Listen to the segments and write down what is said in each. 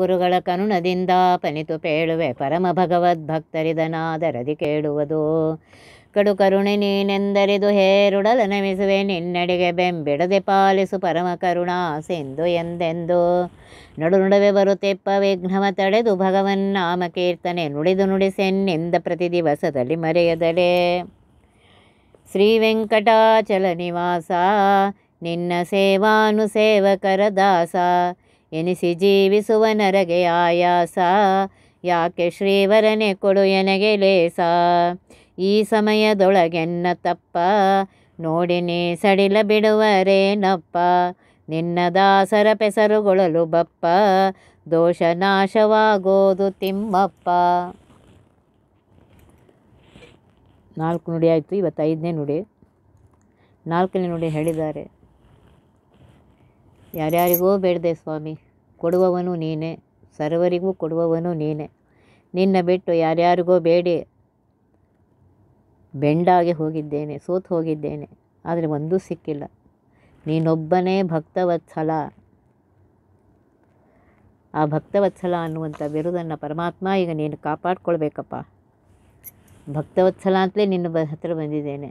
ಗುರುಗಳ ಕರುಣದಿಂದ ಪನಿತು ಪೇಳುವೆ ಪರಮ ಭಗವದ್ ಭಕ್ತರಿದನಾದರದಿ ಕೇಳುವುದು ಕಡು ಕರುಣೆ ನೀನೆಂದರಿದು ಹೇರುಡಲ ನಮಿಸುವೆ ನಿನ್ನಡಿಗೆ ಬೆಂಬಿಡದೆ ಪಾಲಿಸು ಪರಮ ಕರುಣಾ ಸಿಂಧು ಎಂದೆಂದು ನಡು ನಡುವೆ ಬರುತ್ತೆಪ್ಪ ವಿಘ್ನವ ತಡೆದು ಭಗವನ್ ನಾಮ ಕೀರ್ತನೆ ನುಡಿದು ನುಡಿಸೆನ್ನಿಂದ ಪ್ರತಿ ದಿವಸದಲ್ಲಿ ಮರೆಯದಲೇ ಶ್ರೀ ವೆಂಕಟಾಚಲ ನಿವಾಸ ನಿನ್ನ ಸೇವಾನು ಸೇವಕರ ದಾಸ ಎನಿಸಿ ಜೀವಿಸುವ ನರಗೆ ಆಯಾಸ ಯಾಕೆ ಶ್ರೀವರನೆ ಕೊಡು ಎನಗೆ ಲೇಸ ಈ ಸಮಯದೊಳಗೆನ್ನ ತಪ್ಪ ನೋಡಿನಿ ಸಡಿಲ ಬಿಡುವರೇನಪ್ಪ ನಿನ್ನ ದಾಸರ ಪೆಸರುಗೊಳಲು ಬಪ್ಪ ದೋಷ ನಾಶವಾಗೋದು ತಿಮ್ಮಪ್ಪ ನಾಲ್ಕು ನುಡಿ ಆಯಿತು ಇವತ್ತೈದನೇ ನುಡಿ ನಾಲ್ಕನೇ ನುಡಿ ಹೇಳಿದ್ದಾರೆ ಯಾರ್ಯಾರಿಗೋ ಬೇಡದೆ ಸ್ವಾಮಿ ಕೊಡುವವನು ನೀನೇ ಸರ್ವರಿಗೂ ಕೊಡುವವನು ನೀನೇ ನಿನ್ನ ಬಿಟ್ಟು ಯಾರ್ಯಾರಿಗೋ ಬೇಡಿ ಬೆಂಡಾಗಿ ಹೋಗಿದ್ದೇನೆ ಸೋತು ಹೋಗಿದ್ದೇನೆ ಆದರೆ ಒಂದೂ ಸಿಕ್ಕಿಲ್ಲ ನೀನೊಬ್ಬನೇ ಭಕ್ತವತ್ಸಲ ಆ ಭಕ್ತವತ್ಸಲ ಅನ್ನುವಂಥ ಬಿರುದನ್ನು ಪರಮಾತ್ಮ ಈಗ ನೀನು ಕಾಪಾಡ್ಕೊಳ್ಬೇಕಪ್ಪ ಭಕ್ತವತ್ಸಲ ಅಂತಲೇ ನಿನ್ನ ಹತ್ರ ಬಂದಿದ್ದೇನೆ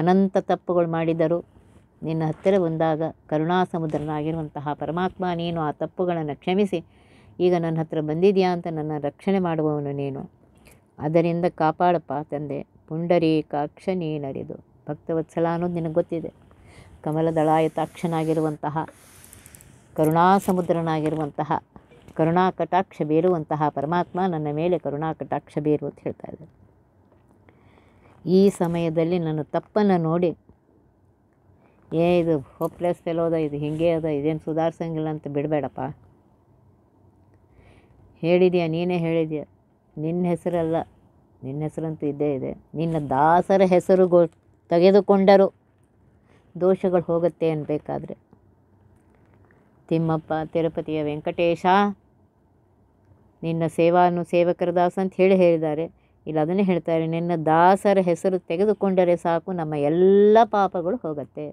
ಅನಂತ ತಪ್ಪುಗಳು ಮಾಡಿದರು ನಿನ್ನ ಹತ್ತಿರ ಬಂದಾಗ ಕರುಣಾಸಮುದ್ರನಾಗಿರುವಂತಹ ಪರಮಾತ್ಮ ನೀನು ಆ ತಪ್ಪುಗಳನ್ನು ಕ್ಷಮಿಸಿ ಈಗ ನನ್ನ ಹತ್ತಿರ ಬಂದಿದೆಯಾ ಅಂತ ನನ್ನ ರಕ್ಷಣೆ ಮಾಡುವವನು ನೀನು ಅದರಿಂದ ಕಾಪಾಡಪ್ಪ ತಂದೆ ಪುಂಡರೀಕಾಕ್ಷ ನೀನರಿದು ಭಕ್ತವತ್ಸಲ ಅನ್ನೋದು ನಿನಗೆ ಗೊತ್ತಿದೆ ಕಮಲದಳಾಯತಾಕ್ಷನಾಗಿರುವಂತಹ ಕರುಣಾಸಮುದ್ರನಾಗಿರುವಂತಹ ಕರುಣಾ ಕಟಾಕ್ಷ ಬೀರುವಂತಹ ಪರಮಾತ್ಮ ನನ್ನ ಮೇಲೆ ಕರುಣಾ ಕಟಾಕ್ಷ ಬೀರು ಅಂತ ಹೇಳ್ತಾ ಇದ್ದಾರೆ ಈ ಸಮಯದಲ್ಲಿ ನನ್ನ ತಪ್ಪನ್ನು ನೋಡಿ ಏ ಇದು ಹೋಪ್ಲೆಸ್ ಫೆಲೋದ ಇದು ಹಿಂಗೆ ಅದ ಇದೇನು ಸುಧಾರ್ಸಂಗಿಲ್ಲ ಅಂತ ಬಿಡಬೇಡಪ್ಪ ಹೇಳಿದೀಯ ನೀನೇ ಹೇಳಿದೀಯ ನಿನ್ನ ಹೆಸರಲ್ಲ ನಿನ್ನ ಹೆಸರಂತೂ ಇದ್ದೇ ಇದೆ ನಿನ್ನ ದಾಸರ ಹೆಸರುಗಳು ತೆಗೆದುಕೊಂಡರು ದೋಷಗಳು ಹೋಗುತ್ತೆ ಅನ್ಬೇಕಾದ್ರೆ ತಿಮ್ಮಪ್ಪ ತಿರುಪತಿಯ ವೆಂಕಟೇಶ ನಿನ್ನ ಸೇವಾನು ಸೇವಕರ ದಾಸ ಅಂತ ಹೇಳಿ ಹೇಳಿದ್ದಾರೆ ಇಲ್ಲ ಅದನ್ನೇ ಹೇಳ್ತಾರೆ ನಿನ್ನ ದಾಸರ ಹೆಸರು ತೆಗೆದುಕೊಂಡರೆ ಸಾಕು ನಮ್ಮ ಎಲ್ಲ ಪಾಪಗಳು ಹೋಗುತ್ತೆ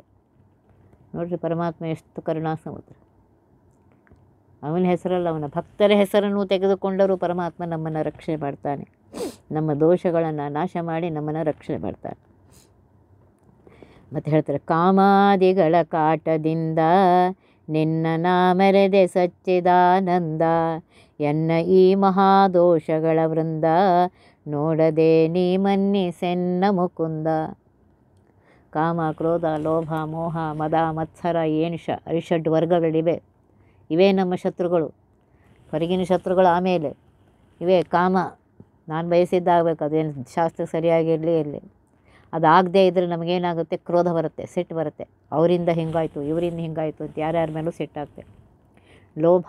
ನೋಡಿರಿ ಪರಮಾತ್ಮ ಎಷ್ಟು ಕರುಣಾ ಸಮುದ್ರ ಅವನ ಹೆಸರಲ್ಲ ಅವನ ಭಕ್ತರ ಹೆಸರನ್ನು ತೆಗೆದುಕೊಂಡರೂ ಪರಮಾತ್ಮ ನಮ್ಮನ್ನು ರಕ್ಷಣೆ ಮಾಡ್ತಾನೆ ನಮ್ಮ ದೋಷಗಳನ್ನು ನಾಶ ಮಾಡಿ ನಮ್ಮನ್ನು ರಕ್ಷಣೆ ಮಾಡ್ತಾನೆ ಮತ್ತು ಹೇಳ್ತಾರೆ ಕಾಮಾದಿಗಳ ಕಾಟದಿಂದ ನಿನ್ನ ನಾಮರೆದೆ ಸಚ್ಚಿದಾನಂದ ಎನ್ನ ಈ ಮಹಾದೋಷಗಳ ವೃಂದ ನೋಡದೆ ನೀ ಮನ್ನಿ ಸೆನ್ನ ಮುಕುಂದ ಕಾಮ ಕ್ರೋಧ ಲೋಭ ಮೋಹ ಮದ ಮತ್ಸರ ಏನುಷ ಅರಿಷಡ್ ವರ್ಗಗಳಿವೆ ಇವೇ ನಮ್ಮ ಶತ್ರುಗಳು ಹೊರಗಿನ ಶತ್ರುಗಳು ಆಮೇಲೆ ಇವೇ ಕಾಮ ನಾನು ಬಯಸಿದ್ದಾಗಬೇಕು ಅದೇನು ಶಾಸ್ತ್ರ ಸರಿಯಾಗಿರಲಿ ಇರಲಿ ಅದಾಗದೇ ಇದ್ದರೆ ನಮಗೇನಾಗುತ್ತೆ ಕ್ರೋಧ ಬರುತ್ತೆ ಸಿಟ್ಟು ಬರುತ್ತೆ ಅವರಿಂದ ಹಿಂಗಾಯಿತು ಇವರಿಂದ ಹಿಂಗಾಯಿತು ಅಂತ ಯಾರ್ಯಾರ ಮೇಲೂ ಆಗುತ್ತೆ ಲೋಭ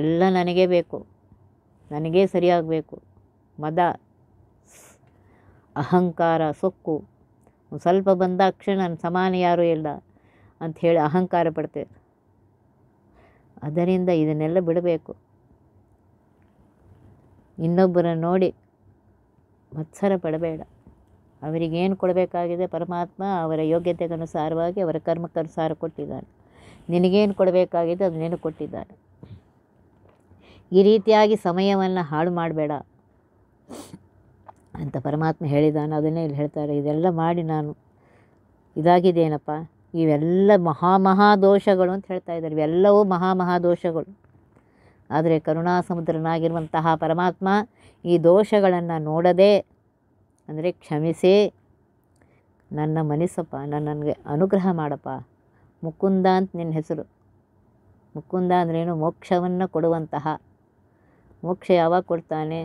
ಎಲ್ಲ ನನಗೇ ಬೇಕು ನನಗೇ ಸರಿಯಾಗಬೇಕು ಮದ ಅಹಂಕಾರ ಸೊಕ್ಕು ಸ್ವಲ್ಪ ಬಂದ ಕ್ಷಣ ನನ್ನ ಸಮಾನ ಯಾರೂ ಇಲ್ಲ ಅಂತ ಹೇಳಿ ಅಹಂಕಾರ ಪಡ್ತೇವೆ ಅದರಿಂದ ಇದನ್ನೆಲ್ಲ ಬಿಡಬೇಕು ಇನ್ನೊಬ್ಬರನ್ನು ನೋಡಿ ಮತ್ಸರ ಪಡಬೇಡ ಅವರಿಗೇನು ಕೊಡಬೇಕಾಗಿದೆ ಪರಮಾತ್ಮ ಅವರ ಯೋಗ್ಯತೆಗನುಸಾರವಾಗಿ ಅವರ ಕರ್ಮಕ್ಕನುಸಾರ ಕೊಟ್ಟಿದ್ದಾನೆ ನಿನಗೇನು ಕೊಡಬೇಕಾಗಿದೆ ಅದು ನಿನಗೆ ಕೊಟ್ಟಿದ್ದಾನೆ ಈ ರೀತಿಯಾಗಿ ಸಮಯವನ್ನು ಹಾಳು ಮಾಡಬೇಡ ಅಂತ ಪರಮಾತ್ಮ ಹೇಳಿದಾನೆ ಅದನ್ನೇ ಇಲ್ಲಿ ಹೇಳ್ತಾರೆ ಇದೆಲ್ಲ ಮಾಡಿ ನಾನು ಇದಾಗಿದೆ ಏನಪ್ಪ ಇವೆಲ್ಲ ಮಹಾ ಮಹಾದೋಷಗಳು ಅಂತ ಹೇಳ್ತಾ ಇದ್ದಾರೆ ಇವೆಲ್ಲವೂ ಮಹಾ ಮಹಾದೋಷಗಳು ಆದರೆ ಕರುಣಾಸಮುದ್ರನಾಗಿರುವಂತಹ ಪರಮಾತ್ಮ ಈ ದೋಷಗಳನ್ನು ನೋಡದೆ ಅಂದರೆ ಕ್ಷಮಿಸಿ ನನ್ನ ಮನಸ್ಸಪ್ಪ ನನ್ನ ನನಗೆ ಅನುಗ್ರಹ ಮಾಡಪ್ಪ ಮುಕುಂದ ಅಂತ ನಿನ್ನ ಹೆಸರು ಮುಕುಂದ ಅಂದ್ರೇನು ಮೋಕ್ಷವನ್ನು ಕೊಡುವಂತಹ ಮೋಕ್ಷ ಯಾವಾಗ ಕೊಡ್ತಾನೆ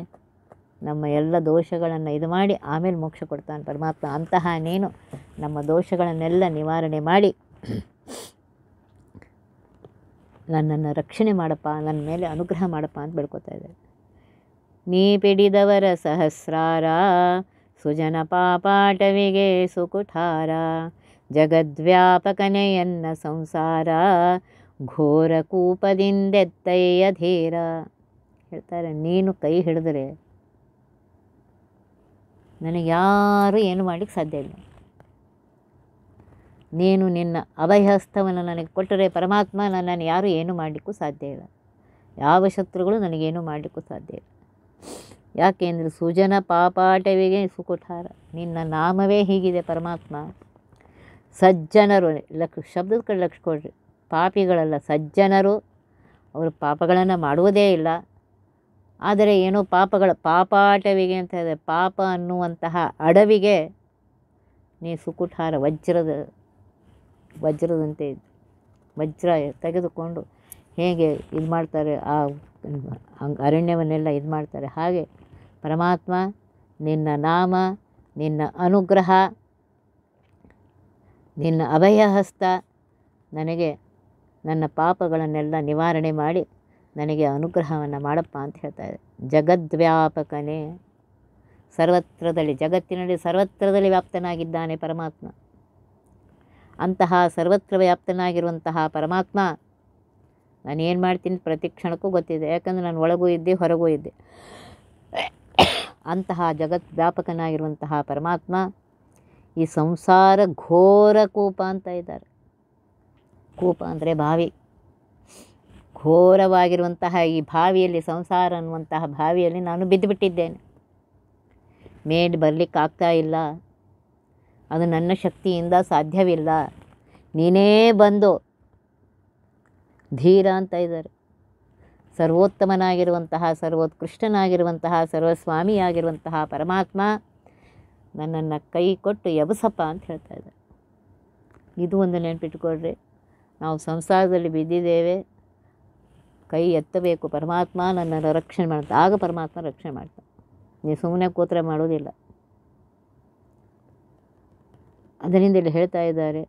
ನಮ್ಮ ಎಲ್ಲ ದೋಷಗಳನ್ನು ಇದು ಮಾಡಿ ಆಮೇಲೆ ಮೋಕ್ಷ ಕೊಡ್ತಾನೆ ಪರಮಾತ್ಮ ಅಂತಹ ನೀನು ನಮ್ಮ ದೋಷಗಳನ್ನೆಲ್ಲ ನಿವಾರಣೆ ಮಾಡಿ ನನ್ನನ್ನು ರಕ್ಷಣೆ ಮಾಡಪ್ಪ ನನ್ನ ಮೇಲೆ ಅನುಗ್ರಹ ಮಾಡಪ್ಪ ಅಂತ ಬೆಳ್ಕೊತಾ ಇದ್ದಾರೆ ನೀ ಪಿಡಿದವರ ಸಹಸ್ರಾರ ಸುಜನ ಪಾಪಾಟವಿಗೆ ಸುಕುಠಾರ ಜಗದ್ವ್ಯಾಪಕನೆಯನ್ನ ಸಂಸಾರ ಘೋರ ಕೂಪದಿಂದೆತ್ತಯ್ಯ ಧೀರ ಹೇಳ್ತಾರೆ ನೀನು ಕೈ ಹಿಡಿದ್ರೆ ನನಗೆ ಯಾರೂ ಏನು ಮಾಡಲಿಕ್ಕೆ ಸಾಧ್ಯ ಇಲ್ಲ ನೀನು ನಿನ್ನ ಅಭಯಹಸ್ತವನ್ನು ನನಗೆ ಕೊಟ್ಟರೆ ಪರಮಾತ್ಮ ನನ್ನನ್ನು ಯಾರೂ ಏನು ಮಾಡಲಿಕ್ಕೂ ಸಾಧ್ಯ ಇಲ್ಲ ಯಾವ ಶತ್ರುಗಳು ನನಗೇನು ಮಾಡಲಿಕ್ಕೂ ಸಾಧ್ಯ ಇಲ್ಲ ಅಂದರೆ ಸುಜನ ಪಾಪಾಟವಿಗೆ ಸುಕುಠಾರ ನಿನ್ನ ನಾಮವೇ ಹೀಗಿದೆ ಪರಮಾತ್ಮ ಸಜ್ಜನರು ಲಕ್ಷ ಶಬ್ದದ ಕಡೆ ಲಕ್ಷ ಕೊಡ್ರಿ ಪಾಪಿಗಳಲ್ಲ ಸಜ್ಜನರು ಅವರು ಪಾಪಗಳನ್ನು ಮಾಡುವುದೇ ಇಲ್ಲ ಆದರೆ ಏನೋ ಪಾಪಗಳ ಪಾಪಾಟವಿಗೆ ಅಂತ ಇದೆ ಪಾಪ ಅನ್ನುವಂತಹ ಅಡವಿಗೆ ನೀ ಸುಕುಟಾರ ವಜ್ರದ ವಜ್ರದಂತೆ ವಜ್ರ ತೆಗೆದುಕೊಂಡು ಹೇಗೆ ಇದು ಮಾಡ್ತಾರೆ ಆ ಅರಣ್ಯವನ್ನೆಲ್ಲ ಇದು ಮಾಡ್ತಾರೆ ಹಾಗೆ ಪರಮಾತ್ಮ ನಿನ್ನ ನಾಮ ನಿನ್ನ ಅನುಗ್ರಹ ನಿನ್ನ ಅಭಯಹಸ್ತ ನನಗೆ ನನ್ನ ಪಾಪಗಳನ್ನೆಲ್ಲ ನಿವಾರಣೆ ಮಾಡಿ ನನಗೆ ಅನುಗ್ರಹವನ್ನು ಮಾಡಪ್ಪ ಅಂತ ಹೇಳ್ತಾಯಿದೆ ಜಗದ್ವ್ಯಾಪಕನೇ ಸರ್ವತ್ರದಲ್ಲಿ ಜಗತ್ತಿನಲ್ಲಿ ಸರ್ವತ್ರದಲ್ಲಿ ವ್ಯಾಪ್ತನಾಗಿದ್ದಾನೆ ಪರಮಾತ್ಮ ಅಂತಹ ಸರ್ವತ್ರ ವ್ಯಾಪ್ತನಾಗಿರುವಂತಹ ಪರಮಾತ್ಮ ನಾನು ಏನು ಮಾಡ್ತೀನಿ ಪ್ರತಿ ಕ್ಷಣಕ್ಕೂ ಗೊತ್ತಿದೆ ಯಾಕಂದರೆ ನಾನು ಒಳಗೂ ಇದ್ದೆ ಹೊರಗೂ ಇದ್ದೆ ಅಂತಹ ಜಗತ್ ವ್ಯಾಪಕನಾಗಿರುವಂತಹ ಪರಮಾತ್ಮ ಈ ಸಂಸಾರ ಘೋರ ಕೂಪ ಅಂತ ಇದ್ದಾರೆ ಕೂಪ ಅಂದರೆ ಬಾವಿ ಘೋರವಾಗಿರುವಂತಹ ಈ ಬಾವಿಯಲ್ಲಿ ಸಂಸಾರ ಅನ್ನುವಂತಹ ಬಾವಿಯಲ್ಲಿ ನಾನು ಬಿದ್ದುಬಿಟ್ಟಿದ್ದೇನೆ ಮೇಡ್ ಬರಲಿಕ್ಕಾಗ್ತಾ ಇಲ್ಲ ಅದು ನನ್ನ ಶಕ್ತಿಯಿಂದ ಸಾಧ್ಯವಿಲ್ಲ ನೀನೇ ಬಂದು ಧೀರ ಅಂತ ಇದ್ದಾರೆ ಸರ್ವೋತ್ತಮನಾಗಿರುವಂತಹ ಸರ್ವೋತ್ಕೃಷ್ಟನಾಗಿರುವಂತಹ ಸರ್ವಸ್ವಾಮಿಯಾಗಿರುವಂತಹ ಪರಮಾತ್ಮ ನನ್ನನ್ನು ಕೈ ಕೊಟ್ಟು ಎಬಸಪ್ಪ ಅಂತ ಹೇಳ್ತಾ ಇದ್ದಾರೆ ಇದು ಒಂದು ನೆನಪಿಟ್ಕೊಳ್ರಿ ನಾವು ಸಂಸಾರದಲ್ಲಿ ಬಿದ್ದಿದ್ದೇವೆ ಕೈ ಎತ್ತಬೇಕು ಪರಮಾತ್ಮ ನನ್ನನ್ನು ರಕ್ಷಣೆ ಮಾಡ್ತಾ ಆಗ ಪರಮಾತ್ಮ ರಕ್ಷಣೆ ಮಾಡ್ತ ನೀವು ಸುಮ್ಮನೆ ಕೂತ್ರೆ ಮಾಡೋದಿಲ್ಲ ಅದರಿಂದ ಇಲ್ಲಿ ಹೇಳ್ತಾ ಇದ್ದಾರೆ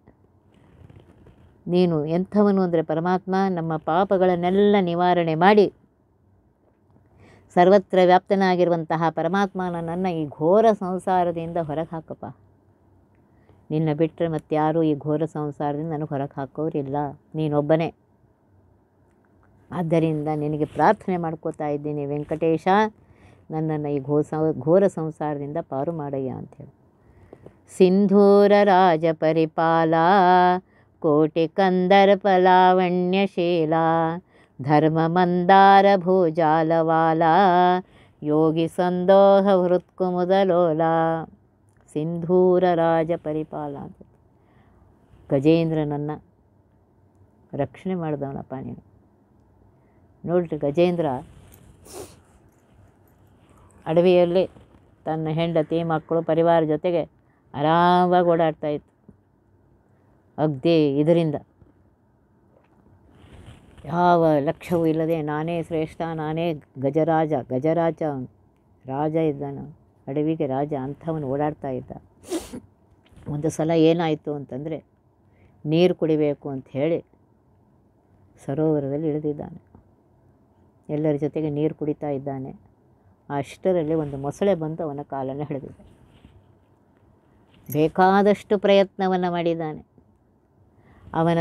ನೀನು ಎಂಥವನು ಅಂದರೆ ಪರಮಾತ್ಮ ನಮ್ಮ ಪಾಪಗಳನ್ನೆಲ್ಲ ನಿವಾರಣೆ ಮಾಡಿ ಸರ್ವತ್ರ ವ್ಯಾಪ್ತನಾಗಿರುವಂತಹ ಪರಮಾತ್ಮ ನನ್ನನ್ನು ಈ ಘೋರ ಸಂಸಾರದಿಂದ ಹೊರಗೆ ಹಾಕಪ್ಪ ನಿನ್ನ ಬಿಟ್ಟರೆ ಮತ್ತಾರೂ ಈ ಘೋರ ಸಂಸಾರದಿಂದ ನನಗೆ ಹೊರಗೆ ಹಾಕೋರಿಲ್ಲ ನೀನೊಬ್ಬನೇ ಆದ್ದರಿಂದ ನಿನಗೆ ಪ್ರಾರ್ಥನೆ ಮಾಡ್ಕೋತಾ ಇದ್ದೀನಿ ವೆಂಕಟೇಶ ನನ್ನನ್ನು ಈ ಘೋ ಘೋರ ಸಂಸಾರದಿಂದ ಪಾರು ಮಾಡಯ್ಯ ಅಂಥೇಳಿ ಸಿಂಧೂರ ರಾಜ ಪರಿಪಾಲ ಕೋಟಿ ಕಂದರ ಪಲಾವಣ್ಯಶೀಲ ಧರ್ಮ ಮಂದಾರ ಭೂಜಾಲವಾಲ ಯೋಗಿ ಸಂದೋಹ ಮುದಲೋಲ ಸಿಂಧೂರ ರಾಜ ಪರಿಪಾಲ ಅಂತ ಗಜೇಂದ್ರನನ್ನು ರಕ್ಷಣೆ ಮಾಡಿದವನಪ್ಪ ನೀನು ನೋಡಿರಿ ಗಜೇಂದ್ರ ಅಡವಿಯಲ್ಲಿ ತನ್ನ ಹೆಂಡತಿ ಮಕ್ಕಳು ಪರಿವಾರ ಜೊತೆಗೆ ಆರಾಮಾಗಿ ಓಡಾಡ್ತಾ ಇತ್ತು ಅಗ್ದಿ ಇದರಿಂದ ಯಾವ ಲಕ್ಷ್ಯವೂ ಇಲ್ಲದೆ ನಾನೇ ಶ್ರೇಷ್ಠ ನಾನೇ ಗಜರಾಜ ಗಜರಾಜ ರಾಜ ಇದ್ದಾನೆ ಅಡವಿಗೆ ರಾಜ ಅಂಥವನು ಓಡಾಡ್ತಾ ಇದ್ದ ಒಂದು ಸಲ ಏನಾಯಿತು ಅಂತಂದರೆ ನೀರು ಕುಡಿಬೇಕು ಅಂತ ಹೇಳಿ ಸರೋವರದಲ್ಲಿ ಇಳಿದಿದ್ದಾನೆ ಎಲ್ಲರ ಜೊತೆಗೆ ನೀರು ಕುಡಿತಾ ಇದ್ದಾನೆ ಅಷ್ಟರಲ್ಲಿ ಒಂದು ಮೊಸಳೆ ಬಂದು ಅವನ ಕಾಲನ್ನು ಹಿಡಿದಿದೆ ಬೇಕಾದಷ್ಟು ಪ್ರಯತ್ನವನ್ನು ಮಾಡಿದ್ದಾನೆ ಅವನ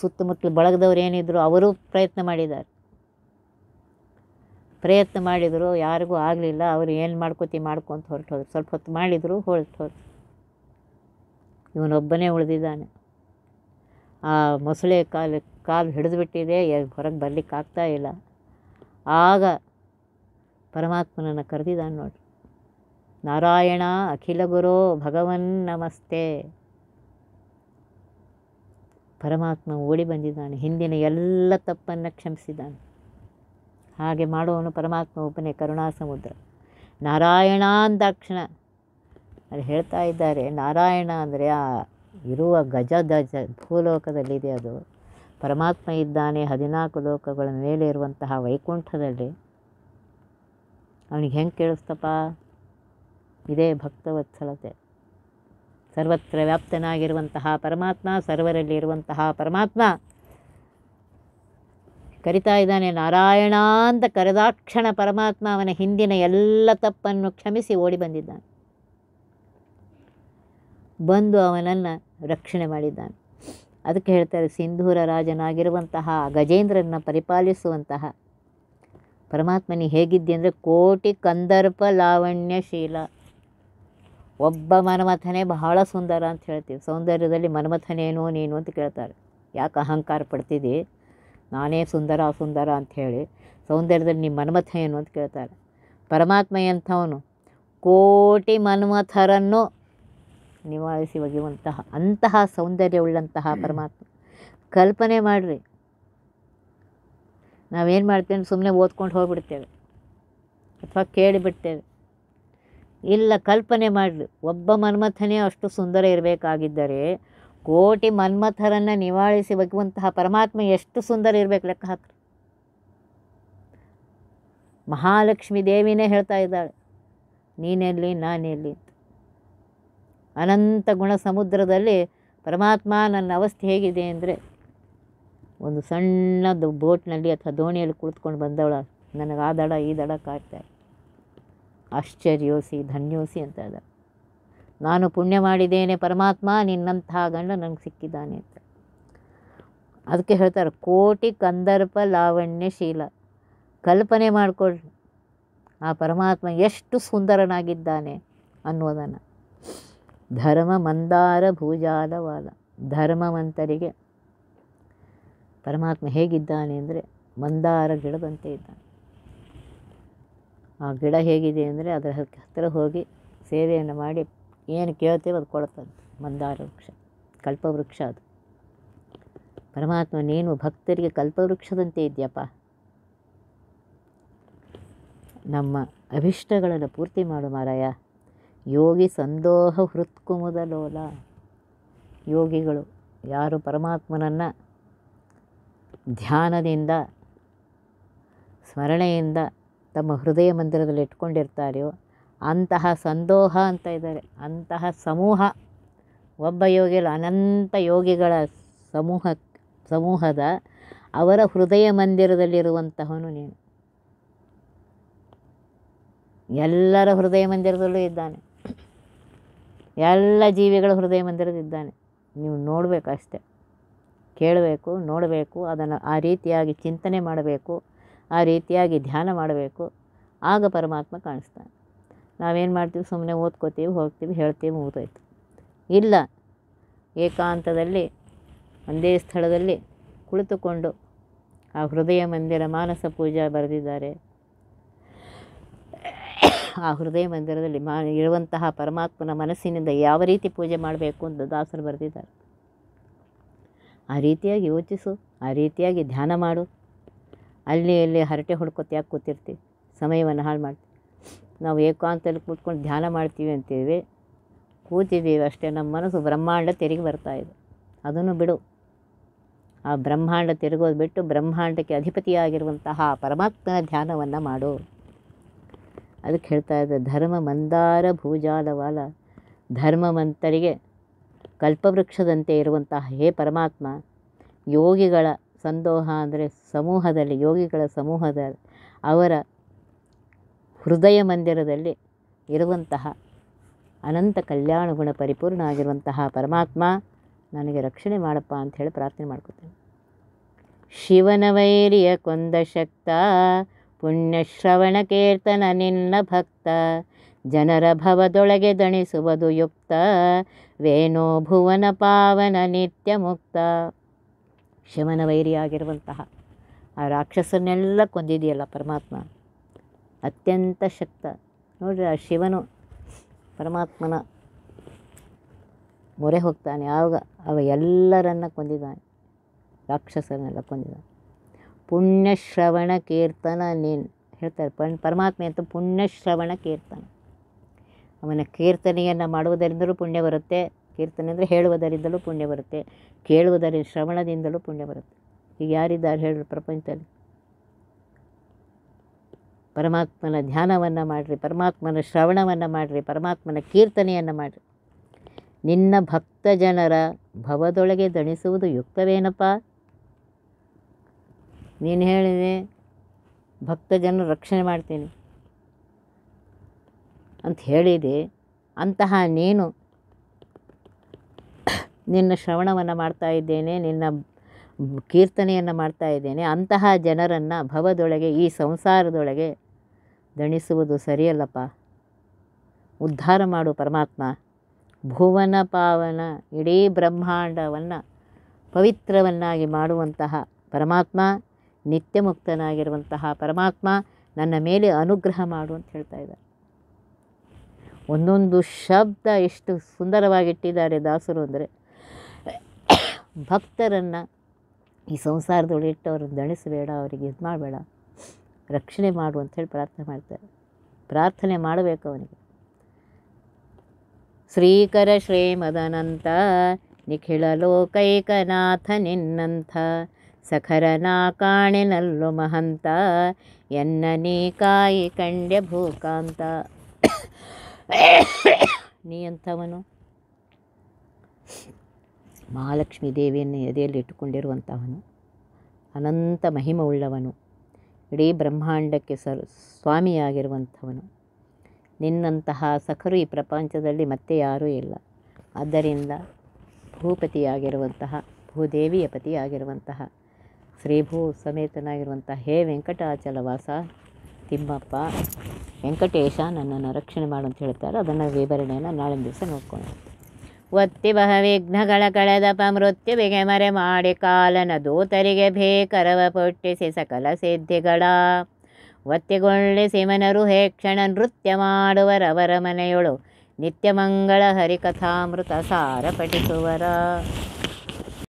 ಸುತ್ತಮುತ್ತಲು ಬಳಗದವ್ರು ಏನಿದ್ರು ಅವರು ಪ್ರಯತ್ನ ಮಾಡಿದ್ದಾರೆ ಪ್ರಯತ್ನ ಮಾಡಿದರು ಯಾರಿಗೂ ಆಗಲಿಲ್ಲ ಅವರು ಏನು ಮಾಡ್ಕೋತಿ ಮಾಡ್ಕೊತ ಹೊರಟು ಹೋದ್ರು ಸ್ವಲ್ಪ ಹೊತ್ತು ಮಾಡಿದರು ಹೊರಟು ಹೋದ್ರು ಇವನೊಬ್ಬನೇ ಉಳಿದಿದ್ದಾನೆ ಆ ಮೊಸಳೆ ಕಾಲು ಕಾಲು ಹಿಡಿದು ಬಿಟ್ಟಿದೆ ಹೊರಗೆ ಬರಲಿಕ್ಕೆ ಇಲ್ಲ ಆಗ ಪರಮಾತ್ಮನನ್ನು ಕರೆದಿದ್ದಾನೆ ನೋಡಿ ನಾರಾಯಣ ಅಖಿಲ ಗುರೋ ಭಗವನ್ ನಮಸ್ತೆ ಪರಮಾತ್ಮ ಓಡಿ ಬಂದಿದ್ದಾನೆ ಹಿಂದಿನ ಎಲ್ಲ ತಪ್ಪನ್ನು ಕ್ಷಮಿಸಿದ್ದಾನೆ ಹಾಗೆ ಮಾಡೋವನು ಪರಮಾತ್ಮ ಒಬ್ಬನೇ ಕರುಣಾ ಸಮುದ್ರ ನಾರಾಯಣ ಅಂದಾಕ್ಷಣ ಅಲ್ಲಿ ಹೇಳ್ತಾ ಇದ್ದಾರೆ ನಾರಾಯಣ ಅಂದರೆ ಆ ಇರುವ ಗಜ ಧ್ವಜ ಭೂಲೋಕದಲ್ಲಿದೆ ಅದು ಪರಮಾತ್ಮ ಇದ್ದಾನೆ ಹದಿನಾಲ್ಕು ಲೋಕಗಳ ಮೇಲೆ ಇರುವಂತಹ ವೈಕುಂಠದಲ್ಲಿ ಅವನಿಗೆ ಹೆಂಗೆ ಕೇಳಿಸ್ತಪ್ಪ ಇದೇ ಭಕ್ತವತ್ಸಲತೆ ಸರ್ವತ್ರ ವ್ಯಾಪ್ತನಾಗಿರುವಂತಹ ಪರಮಾತ್ಮ ಸರ್ವರಲ್ಲಿರುವಂತಹ ಪರಮಾತ್ಮ ಕರಿತಾ ಇದ್ದಾನೆ ನಾರಾಯಣ ಅಂತ ಕರೆದಾಕ್ಷಣ ಪರಮಾತ್ಮ ಅವನ ಹಿಂದಿನ ಎಲ್ಲ ತಪ್ಪನ್ನು ಕ್ಷಮಿಸಿ ಓಡಿ ಬಂದಿದ್ದಾನೆ ಬಂದು ಅವನನ್ನು ರಕ್ಷಣೆ ಮಾಡಿದ್ದಾನೆ ಅದಕ್ಕೆ ಹೇಳ್ತಾರೆ ಸಿಂಧೂರ ರಾಜನಾಗಿರುವಂತಹ ಗಜೇಂದ್ರನ ಪರಿಪಾಲಿಸುವಂತಹ ಪರಮಾತ್ಮನಿ ಹೇಗಿದ್ದೆ ಅಂದರೆ ಕೋಟಿ ಕಂದರ್ಪ ಲಾವಣ್ಯಶೀಲ ಒಬ್ಬ ಮನಮಥನೇ ಬಹಳ ಸುಂದರ ಅಂತ ಹೇಳ್ತೀವಿ ಸೌಂದರ್ಯದಲ್ಲಿ ಮನಮಥನೇನು ನೀನು ಅಂತ ಕೇಳ್ತಾರೆ ಯಾಕೆ ಅಹಂಕಾರ ಪಡ್ತಿದ್ದಿ ನಾನೇ ಸುಂದರ ಸುಂದರ ಅಂಥೇಳಿ ಸೌಂದರ್ಯದಲ್ಲಿ ನಿಮ್ಮ ಮನ್ಮಥ ಏನು ಅಂತ ಕೇಳ್ತಾರೆ ಪರಮಾತ್ಮ ಎಂಥವನು ಕೋಟಿ ಮನ್ಮಥರನ್ನು ನಿವಾರಿಸಿ ಒಗೆಯುವಂತಹ ಅಂತಹ ಸೌಂದರ್ಯವುಳ್ಳಂತಹ ಪರಮಾತ್ಮ ಕಲ್ಪನೆ ಮಾಡಿರಿ ನಾವೇನು ಮಾಡ್ತೇವೆ ಸುಮ್ಮನೆ ಓದ್ಕೊಂಡು ಹೋಗ್ಬಿಡ್ತೇವೆ ಅಥವಾ ಕೇಳಿಬಿಡ್ತೇವೆ ಇಲ್ಲ ಕಲ್ಪನೆ ಮಾಡಿರಿ ಒಬ್ಬ ಮನ್ಮಥನೇ ಅಷ್ಟು ಸುಂದರ ಇರಬೇಕಾಗಿದ್ದರೆ ಕೋಟಿ ಮನ್ಮಥರನ್ನು ನಿವಾರಿಸಿ ಒಗೆಯುವಂತಹ ಪರಮಾತ್ಮ ಎಷ್ಟು ಸುಂದರ ಇರಬೇಕು ಲೆಕ್ಕ ಹಾಕ್ರಿ ಮಹಾಲಕ್ಷ್ಮಿ ದೇವಿನೇ ಹೇಳ್ತಾ ಇದ್ದಾಳೆ ನೀನೆಲ್ಲಿ ನಾನೆಲ್ಲಿ ಅನಂತ ಗುಣ ಸಮುದ್ರದಲ್ಲಿ ಪರಮಾತ್ಮ ನನ್ನ ಅವಸ್ಥೆ ಹೇಗಿದೆ ಅಂದರೆ ಒಂದು ಸಣ್ಣದು ಬೋಟ್ನಲ್ಲಿ ಅಥವಾ ದೋಣಿಯಲ್ಲಿ ಕುಳಿತುಕೊಂಡು ಬಂದವಳ ನನಗೆ ಆ ದಡ ಈ ದಡ ಕಾಯ್ತಾ ಆಶ್ಚರ್ಯೋಸಿ ಧನ್ಯೋಸಿ ಅಂತ ಅದ ನಾನು ಪುಣ್ಯ ಮಾಡಿದ್ದೇನೆ ಪರಮಾತ್ಮ ನಿನ್ನಂಥ ಗಂಡ ನನಗೆ ಸಿಕ್ಕಿದ್ದಾನೆ ಅಂತ ಅದಕ್ಕೆ ಹೇಳ್ತಾರೆ ಕೋಟಿ ಕಂದರ್ಪ ಲಾವಣ್ಯ ಶೀಲ ಕಲ್ಪನೆ ಮಾಡಿಕೊಳ್ಳಿ ಆ ಪರಮಾತ್ಮ ಎಷ್ಟು ಸುಂದರನಾಗಿದ್ದಾನೆ ಅನ್ನೋದನ್ನು ಧರ್ಮ ಮಂದಾರ ಭೂಜಾಲವಾದ ಧರ್ಮವಂತರಿಗೆ ಪರಮಾತ್ಮ ಹೇಗಿದ್ದಾನೆ ಅಂದರೆ ಮಂದಾರ ಗಿಡದಂತೆ ಇದ್ದಾನೆ ಆ ಗಿಡ ಹೇಗಿದೆ ಅಂದರೆ ಅದರ ಹತ್ತಿರ ಹೋಗಿ ಸೇವೆಯನ್ನು ಮಾಡಿ ಏನು ಕೇಳ್ತೇವೆ ಅದು ಕೊಡ್ತದೆ ಮಂದಾರ ವೃಕ್ಷ ಕಲ್ಪವೃಕ್ಷ ಅದು ಪರಮಾತ್ಮ ನೀನು ಭಕ್ತರಿಗೆ ಕಲ್ಪವೃಕ್ಷದಂತೆ ಇದೆಯಪ್ಪ ನಮ್ಮ ಅಭಿಷ್ಟಗಳನ್ನು ಪೂರ್ತಿ ಮಾಡು ಮಾರಾಯ ಯೋಗಿ ಸಂದೋಹ ಹೃತ್ಕುಮುದ ಲೋಲ ಯೋಗಿಗಳು ಯಾರು ಪರಮಾತ್ಮನನ್ನು ಧ್ಯಾನದಿಂದ ಸ್ಮರಣೆಯಿಂದ ತಮ್ಮ ಹೃದಯ ಮಂದಿರದಲ್ಲಿ ಇಟ್ಕೊಂಡಿರ್ತಾರೆಯೋ ಅಂತಹ ಸಂದೋಹ ಅಂತ ಇದ್ದಾರೆ ಅಂತಹ ಸಮೂಹ ಒಬ್ಬ ಯೋಗಿಗಳು ಅನಂತ ಯೋಗಿಗಳ ಸಮೂಹ ಸಮೂಹದ ಅವರ ಹೃದಯ ಮಂದಿರದಲ್ಲಿರುವಂತಹವನು ನೀನು ಎಲ್ಲರ ಹೃದಯ ಮಂದಿರದಲ್ಲೂ ಇದ್ದಾನೆ ಎಲ್ಲ ಜೀವಿಗಳ ಹೃದಯ ಮಂದಿರದಿದ್ದಾನೆ ನೀವು ನೋಡಬೇಕಷ್ಟೆ ಕೇಳಬೇಕು ನೋಡಬೇಕು ಅದನ್ನು ಆ ರೀತಿಯಾಗಿ ಚಿಂತನೆ ಮಾಡಬೇಕು ಆ ರೀತಿಯಾಗಿ ಧ್ಯಾನ ಮಾಡಬೇಕು ಆಗ ಪರಮಾತ್ಮ ಕಾಣಿಸ್ತಾನೆ ನಾವೇನು ಮಾಡ್ತೀವಿ ಸುಮ್ಮನೆ ಓದ್ಕೋತೀವಿ ಹೋಗ್ತೀವಿ ಹೇಳ್ತೀವಿ ಓದೋಯ್ತು ಇಲ್ಲ ಏಕಾಂತದಲ್ಲಿ ಒಂದೇ ಸ್ಥಳದಲ್ಲಿ ಕುಳಿತುಕೊಂಡು ಆ ಹೃದಯ ಮಂದಿರ ಮಾನಸ ಪೂಜಾ ಬರೆದಿದ್ದಾರೆ ಆ ಹೃದಯ ಮಂದಿರದಲ್ಲಿ ಮಾ ಇರುವಂತಹ ಪರಮಾತ್ಮನ ಮನಸ್ಸಿನಿಂದ ಯಾವ ರೀತಿ ಪೂಜೆ ಮಾಡಬೇಕು ಅಂತ ದಾಸರು ಬರೆದಿದ್ದಾರೆ ಆ ರೀತಿಯಾಗಿ ಯೋಚಿಸು ಆ ರೀತಿಯಾಗಿ ಧ್ಯಾನ ಮಾಡು ಅಲ್ಲಿ ಇಲ್ಲಿ ಹರಟೆ ಹೊಡ್ಕೊತ ಕೂತಿರ್ತೀವಿ ಸಮಯವನ್ನು ಹಾಳು ಮಾಡ್ತೀವಿ ನಾವು ಏಕಾಂತಲ್ಲಿ ಕೂತ್ಕೊಂಡು ಧ್ಯಾನ ಮಾಡ್ತೀವಿ ಅಂತೀವಿ ಕೂತಿದ್ದೀವಿ ಅಷ್ಟೇ ನಮ್ಮ ಮನಸ್ಸು ಬ್ರಹ್ಮಾಂಡ ತಿರುಗಿ ಬರ್ತಾಯಿದೆ ಅದನ್ನು ಬಿಡು ಆ ಬ್ರಹ್ಮಾಂಡ ತಿರುಗೋದು ಬಿಟ್ಟು ಬ್ರಹ್ಮಾಂಡಕ್ಕೆ ಅಧಿಪತಿಯಾಗಿರುವಂತಹ ಪರಮಾತ್ಮನ ಧ್ಯಾನವನ್ನು ಮಾಡು ಅದಕ್ಕೆ ಹೇಳ್ತಾ ಇದ್ದ ಧರ್ಮ ಮಂದಾರ ಭೂಜಾಲವಾಲ ಧರ್ಮವಂತರಿಗೆ ಕಲ್ಪವೃಕ್ಷದಂತೆ ಇರುವಂತಹ ಹೇ ಪರಮಾತ್ಮ ಯೋಗಿಗಳ ಸಂದೋಹ ಅಂದರೆ ಸಮೂಹದಲ್ಲಿ ಯೋಗಿಗಳ ಸಮೂಹದ ಅವರ ಹೃದಯ ಮಂದಿರದಲ್ಲಿ ಇರುವಂತಹ ಅನಂತ ಕಲ್ಯಾಣ ಗುಣ ಪರಿಪೂರ್ಣ ಆಗಿರುವಂತಹ ಪರಮಾತ್ಮ ನನಗೆ ರಕ್ಷಣೆ ಮಾಡಪ್ಪ ಅಂತ ಹೇಳಿ ಪ್ರಾರ್ಥನೆ ಮಾಡ್ಕೋತೇನೆ ಶಿವನ ವೈರಿಯ ಕೊಂದ ಶಕ್ತ ಪುಣ್ಯಶ್ರವಣ ಕೀರ್ತನ ನಿನ್ನ ಭಕ್ತ ಜನರ ಭವದೊಳಗೆ ದಣಿಸುವುದು ಯುಕ್ತ ವೇಣೋ ಭುವನ ಪಾವನ ನಿತ್ಯ ಮುಕ್ತ ಶಿವನ ವೈರಿಯಾಗಿರುವಂತಹ ಆ ರಾಕ್ಷಸನ್ನೆಲ್ಲ ಕೊಂದಿದೆಯಲ್ಲ ಪರಮಾತ್ಮ ಅತ್ಯಂತ ಶಕ್ತ ನೋಡ್ರಿ ಆ ಶಿವನು ಪರಮಾತ್ಮನ ಮೊರೆ ಹೋಗ್ತಾನೆ ಆವಾಗ ಅವ ಎಲ್ಲರನ್ನು ಕೊಂದಿದ್ದಾನೆ ರಾಕ್ಷಸನ್ನೆಲ್ಲ ಕೊಂದಿದ್ದಾನೆ ಪುಣ್ಯಶ್ರವಣ ಕೀರ್ತನ ನೀನು ಹೇಳ್ತಾರೆ ಪಣ್ ಪರಮಾತ್ಮೆ ಅಂತ ಪುಣ್ಯಶ್ರವಣ ಕೀರ್ತನ ಅವನ ಕೀರ್ತನೆಯನ್ನು ಮಾಡುವುದರಿಂದಲೂ ಪುಣ್ಯ ಬರುತ್ತೆ ಕೀರ್ತನೆ ಅಂದರೆ ಹೇಳುವುದರಿಂದಲೂ ಪುಣ್ಯ ಬರುತ್ತೆ ಕೇಳುವುದರಿಂದ ಶ್ರವಣದಿಂದಲೂ ಪುಣ್ಯ ಬರುತ್ತೆ ಈಗ ಯಾರಿದ್ದಾರೆ ಹೇಳಿ ಪ್ರಪಂಚದಲ್ಲಿ ಪರಮಾತ್ಮನ ಧ್ಯಾನವನ್ನು ಮಾಡಿರಿ ಪರಮಾತ್ಮನ ಶ್ರವಣವನ್ನು ಮಾಡಿರಿ ಪರಮಾತ್ಮನ ಕೀರ್ತನೆಯನ್ನು ಮಾಡಿರಿ ನಿನ್ನ ಭಕ್ತ ಜನರ ಭವದೊಳಗೆ ದಣಿಸುವುದು ಯುಕ್ತವೇನಪ್ಪ ನೀನು ಹೇಳಿದೆ ಭಕ್ತ ಜನ ರಕ್ಷಣೆ ಮಾಡ್ತೀನಿ ಅಂತ ಹೇಳಿದೆ ಅಂತಹ ನೀನು ನಿನ್ನ ಶ್ರವಣವನ್ನು ಮಾಡ್ತಾ ಇದ್ದೇನೆ ನಿನ್ನ ಕೀರ್ತನೆಯನ್ನು ಮಾಡ್ತಾ ಇದ್ದೇನೆ ಅಂತಹ ಜನರನ್ನು ಭವದೊಳಗೆ ಈ ಸಂಸಾರದೊಳಗೆ ದಣಿಸುವುದು ಸರಿಯಲ್ಲಪ್ಪ ಉದ್ಧಾರ ಮಾಡು ಪರಮಾತ್ಮ ಭುವನ ಪಾವನ ಇಡೀ ಬ್ರಹ್ಮಾಂಡವನ್ನು ಪವಿತ್ರವನ್ನಾಗಿ ಮಾಡುವಂತಹ ಪರಮಾತ್ಮ ನಿತ್ಯ ಪರಮಾತ್ಮ ನನ್ನ ಮೇಲೆ ಅನುಗ್ರಹ ಮಾಡು ಅಂತ ಹೇಳ್ತಾ ಇದ್ದಾರೆ ಒಂದೊಂದು ಶಬ್ದ ಎಷ್ಟು ಸುಂದರವಾಗಿಟ್ಟಿದ್ದಾರೆ ದಾಸರು ಅಂದರೆ ಭಕ್ತರನ್ನು ಈ ಸಂಸಾರದೊಳಗೆ ಇಟ್ಟು ಅವ್ರನ್ನ ದಣಿಸಬೇಡ ಅವರಿಗೆ ಇದು ಮಾಡಬೇಡ ರಕ್ಷಣೆ ಮಾಡು ಅಂಥೇಳಿ ಪ್ರಾರ್ಥನೆ ಮಾಡ್ತಾರೆ ಪ್ರಾರ್ಥನೆ ಮಾಡಬೇಕು ಅವನಿಗೆ ಶ್ರೀಕರ ಶ್ರೀಮದನಂತ ನಿಖಿಳ ಲೋಕೈಕನಾಥ ನಿನ್ನಂಥ ಸಖರನ ನಲ್ಲು ಮಹಂತ ಎನ್ನ ನೀ ಕಾಯಿ ಕಂಡೆ ಭೂಕಾಂತ ನೀ ಅಂಥವನು ಮಹಾಲಕ್ಷ್ಮೀ ದೇವಿಯನ್ನು ಎದೆಯಲ್ಲಿ ಇಟ್ಟುಕೊಂಡಿರುವಂಥವನು ಅನಂತ ಮಹಿಮ ಉಳ್ಳವನು ಇಡೀ ಬ್ರಹ್ಮಾಂಡಕ್ಕೆ ಸರ್ ಸ್ವಾಮಿಯಾಗಿರುವಂಥವನು ನಿನ್ನಂತಹ ಸಖರು ಈ ಪ್ರಪಂಚದಲ್ಲಿ ಮತ್ತೆ ಯಾರೂ ಇಲ್ಲ ಆದ್ದರಿಂದ ಭೂಪತಿಯಾಗಿರುವಂತಹ ಭೂದೇವಿಯ ಪತಿಯಾಗಿರುವಂತಹ ಶ್ರೀಭೂ ಸಮೇತನಾಗಿರುವಂಥ ಹೇ ವೆಂಕಟಾಚಲವಾಸ ತಿಮ್ಮಪ್ಪ ವೆಂಕಟೇಶ ನನ್ನನ್ನು ರಕ್ಷಣೆ ಮಾಡು ಅಂತ ಹೇಳ್ತಾರೆ ಅದನ್ನು ವಿವರಣೆಯನ್ನು ನಾಳೆ ದಿವಸ ನೋಡ್ಕೊಂಡು ಒತ್ತಿ ಬಹ ವಿಘ್ನಗಳ ಕಳೆದಪ ಮೃತ್ಯುವಿಗೆ ಮರೆ ಮಾಡಿ ಕಾಲನ ದೂತರಿಗೆ ಭೇಕರವ ಪೊಟ್ಟಿಸಿ ಸಕಲ ಸಿದ್ಧಿಗಳ ಒತ್ತಿಗೊಳ್ಳಿ ಸಿಮನರು ಹೇ ಕ್ಷಣ ನೃತ್ಯ ಮಾಡುವರವರ ಮನೆಯೊಳು ನಿತ್ಯ ಮಂಗಳ ಹರಿಕಥಾಮೃತ ಸಾರ ಪಠಿಸುವರ